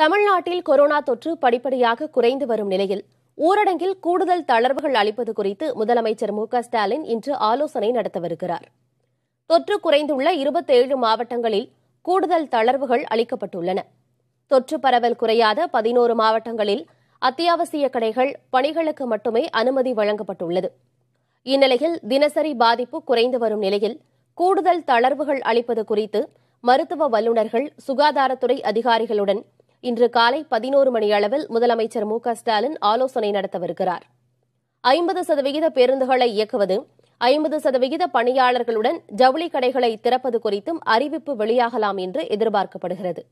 தமிழ்நாட்டில் கொரோனா தொற்று படிப்படியாக குறைந்து வரும் நிலையில் ஊரடங்கில் கூடுதல் தளர்வுகள் அளிப்பது குறித்து முதலமைச்சர் மு ஸ்டாலின் இன்று ஆலோசனை நடத்தவிருக்கிறார் தொற்று குறைந்துள்ள இருபத்தேழு மாவட்டங்களில் கூடுதல் தளர்வுகள் அளிக்கப்பட்டுள்ளன தொற்று பரவல் குறையாத பதினோரு மாவட்டங்களில் அத்தியாவசிய கடைகள் பணிகளுக்கு மட்டுமே அனுமதி வழங்கப்பட்டுள்ளது இந்நிலையில் தினசரி பாதிப்பு குறைந்து வரும் நிலையில் கூடுதல் தளர்வுகள் அளிப்பது குறித்து மருத்துவ வல்லுநர்கள் சுகாதாரத்துறை அதிகாரிகளுடன் இன்று காலை பதினோரு மணியளவில் முதலமைச்சர் மு க ஸ்டாலின் ஆலோசனை நடத்தவிருக்கிறார் ஐம்பது சதவிகித பேருந்துகளை இயக்குவது ஐம்பது சதவிகித பணியாளர்களுடன் ஜவுளி கடைகளை திறப்பது குறித்தும் அறிவிப்பு வெளியாகலாம் என்று எதிர்பார்க்கப்படுகிறது